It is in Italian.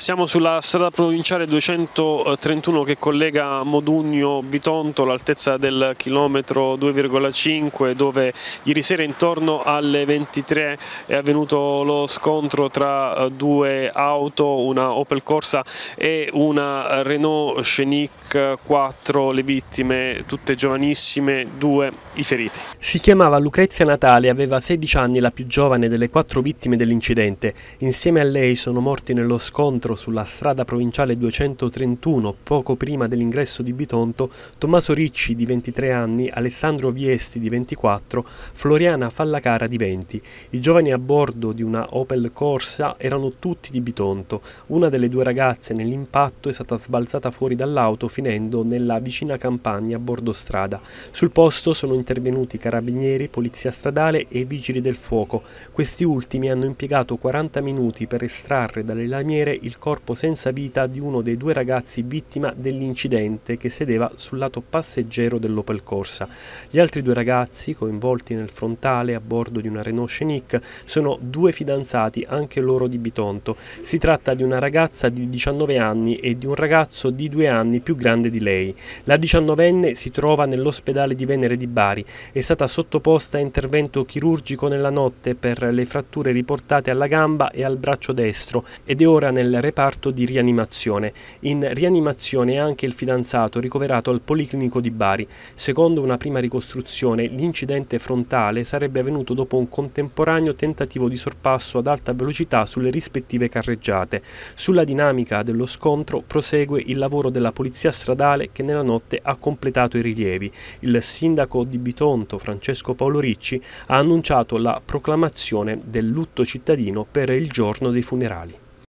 Siamo sulla strada provinciale 231 che collega Modugno Bitonto all'altezza del chilometro 2,5 dove ieri sera intorno alle 23 è avvenuto lo scontro tra eh, due auto, una Opel Corsa e una Renault Scenic 4, le vittime tutte giovanissime, due i feriti. Si chiamava Lucrezia Natale, aveva 16 anni, la più giovane delle quattro vittime dell'incidente. Insieme a lei sono morti nello scontro chilometro sulla strada provinciale 231, poco prima dell'ingresso di Bitonto, Tommaso Ricci di 23 anni, Alessandro Viesti di 24, Floriana Fallacara di 20. I giovani a bordo di una Opel Corsa erano tutti di Bitonto. Una delle due ragazze nell'impatto è stata sbalzata fuori dall'auto finendo nella vicina campagna a bordo strada. Sul posto sono intervenuti carabinieri, polizia stradale e vigili del fuoco. Questi ultimi hanno impiegato 40 minuti per estrarre dalle lamiere il corpo senza vita di uno dei due ragazzi vittima dell'incidente che sedeva sul lato passeggero dell'Opel Corsa. Gli altri due ragazzi coinvolti nel frontale a bordo di una Renault Scenic sono due fidanzati, anche loro di Bitonto. Si tratta di una ragazza di 19 anni e di un ragazzo di due anni più grande di lei. La 19enne si trova nell'ospedale di Venere di Bari, è stata sottoposta a intervento chirurgico nella notte per le fratture riportate alla gamba e al braccio destro ed è ora nel reparto di rianimazione. In rianimazione è anche il fidanzato ricoverato al Policlinico di Bari. Secondo una prima ricostruzione, l'incidente frontale sarebbe avvenuto dopo un contemporaneo tentativo di sorpasso ad alta velocità sulle rispettive carreggiate. Sulla dinamica dello scontro prosegue il lavoro della polizia stradale che nella notte ha completato i rilievi. Il sindaco di Bitonto, Francesco Paolo Ricci, ha annunciato la proclamazione del lutto cittadino per il giorno dei funerali.